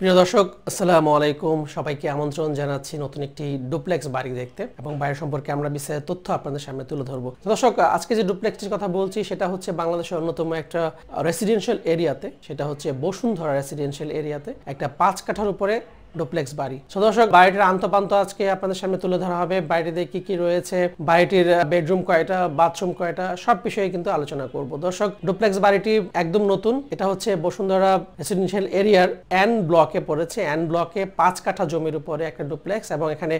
প্রিয় দর্শক আসসালামু আলাইকুম সবাইকে আমন্ত্রণ জানাচ্ছি নতুন একটি ডুপ্লেক্স বাড়ি দেখতে এবং বাড়ি সম্পর্কে আমরা বিস্তারিত তথ্য আপনাদের সামনে তুলে ধরবো দর্শক আজকে যে ডুপ্লেক্সটির কথা বলছি সেটা হচ্ছে বাংলাদেশের অন্যতম একটা রেসিডেন্সিয়াল এরিয়াতে সেটা হচ্ছে বসুন্ধরা রেসিডেন্সিয়াল এরিয়াতে একটা পাঁচ কাঠার উপরে ডুপ্লেক্স বাড়ি সো দর্শক বাড়িটির আন্তপান্ত আজকে আপনাদের সামনে তুলে ধরা হবে বাড়িটিতে কি কি রয়েছে বাড়িটির বেডরুম কয়টা বাথরুম কয়টা সব বিষয়ে কিন্তু আলোচনা করব দর্শক ডুপ্লেক্স বাড়িটি একদম নতুন এটা হচ্ছে বসুন্ধরা রেসিডেন্সিয়াল এরিয়ার অ্যান ব্লকে পড়েছে অ্যান ব্লকে পাঁচ কাঠা জমির উপরে একটা ডুপ্লেক্স এবং এখানে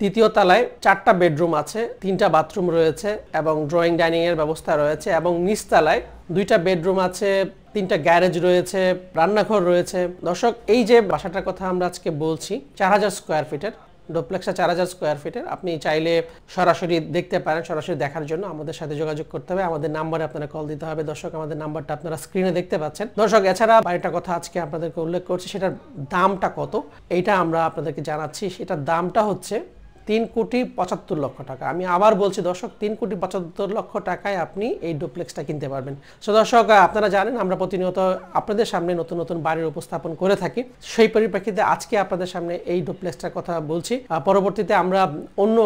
দ্বিতীয় তলায় চারটা বেডরুম আছে তিনটা বাথরুম রয়েছে এবং ড্রয়িং ডাইনিং এর ব্যবস্থা রয়েছে এবং নিচতলায় দুইটা বেডরুম আছে তিনটা গ্যারেজ রয়েছে রান্নাঘর রয়েছে দর্শক এই যে বাসাটার কথা আমরা আজকে বলছি চার হাজার স্কোয়ার ফিটের ডোপ্লেক্সা চার হাজার স্কোয়ার ফিটের আপনি চাইলে সরাসরি দেখতে পারেন সরাসরি দেখার জন্য আমাদের সাথে যোগাযোগ করতে হবে আমাদের নাম্বারে আপনারা কল দিতে হবে দর্শক আমাদের নাম্বারটা আপনারা স্ক্রিনে দেখতে পাচ্ছেন দর্শক এছাড়া বাড়িটার কথা আজকে আপনাদেরকে উল্লেখ করছি সেটার দামটা কত এইটা আমরা আপনাদেরকে জানাচ্ছি সেটার দামটা হচ্ছে তিন কোটি পঁচাত্তর লক্ষ টাকা আমি আবার বলছি দর্শক তিন কোটি পঁচাত্তর লক্ষ টাকায় আপনি এই ডুপ্লেক্সটা কিনতে পারবেন সো দর্শক আপনারা জানেন আমরা প্রতিনিয়ত আপনাদের সামনে নতুন নতুন বাড়ির উপস্থাপন করে থাকি সেই পরিপ্রেক্ষিতে আজকে আপনাদের সামনে এই ডুপ্লেক্সটার কথা বলছি পরবর্তীতে আমরা অন্য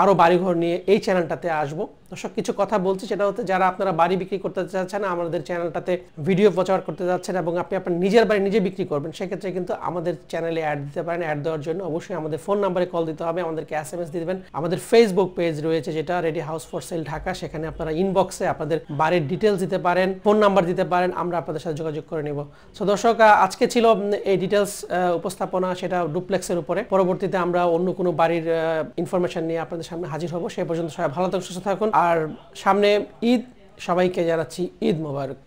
আরও বাড়িঘর নিয়ে এই চ্যানেলটাতে আসব দর্শক কিছু কথা বলছি সেটা হচ্ছে যারা আপনারা বাড়ি বিক্রি করতে চাচ্ছেন আমাদের চ্যানেলটাতে ভিডিও প্রচার করতে যাচ্ছেন এবং আপনি আপনার নিজের বাড়ি নিজে বিক্রি করবেন সেক্ষেত্রে কিন্তু আমাদের চ্যানেলে অ্যাড দিতে পারেন অ্যাড দেওয়ার জন্য অবশ্যই আমাদের ফোন নাম্বারে কল দিতে হবে আমাদেরকে আমাদেরকে এস এম এস দিয়ে আমাদের ফেসবুক পেজ রয়েছে যেটা ready house for sale Dhaka সেখানে আপনারা ইনবক্সে আপনাদের বাড়ির ডিটেলস দিতে পারেন ফোন নাম্বার দিতে পারেন আমরা আপনাদের সাথে যোগাযোগ করে নেব সো দর্শক আজকে ছিল এই ডিটেলস উপস্থাপনা সেটা ডুপ্লেক্সের উপরে পরবর্তীতে আমরা অন্য কোনো বাড়ির ইনফরমেশন নিয়ে আপনাদের সামনে হাজির হব সে পর্যন্ত সবাই ভালো থাকুন সুস্থ থাকুন আর সামনে ঈদ সবাইকে জানাচ্ছি ঈদ মোবারক